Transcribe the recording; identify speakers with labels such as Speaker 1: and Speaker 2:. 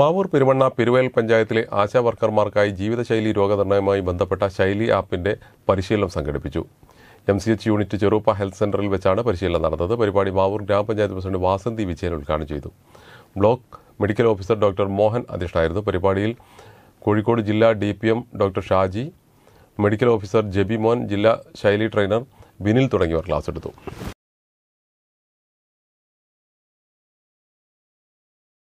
Speaker 1: മാവൂർ പെരുവണ്ണ പെരുവയൽ പഞ്ചായത്തിലെ ആശാ വർക്കർമാർക്കായി ജീവിതശൈലി രോഗനിർണയവുമായി ബന്ധപ്പെട്ട ശൈലി ആപ്പിന്റെ പരിശീലനം സംഘടിപ്പിച്ചു M C H unit Cheruppa health സെന്ററിൽ വെച്ചാണ് പരിശീലനം നടന്നത് പരിപാടി മാവൂർ ഗ്രാമപഞ്ചായത്ത് പ്രസിഡന്റ് വാസന്തി വിജയൻ ഉദ്ഘാടനം ചെയ്തു block medical officer doctor Mohan അധ്യക്ഷനായിരുന്നു പരിപാടിയിൽ കോഴിക്കോട് ജില്ലാ D P M doctor Shaji medical officer Jebimon ജില്ലാ ശൈലി ട്രെയിനർ ബിനിൽ തുടങ്ങിയവർ ക്ലാസ് എടുത്തു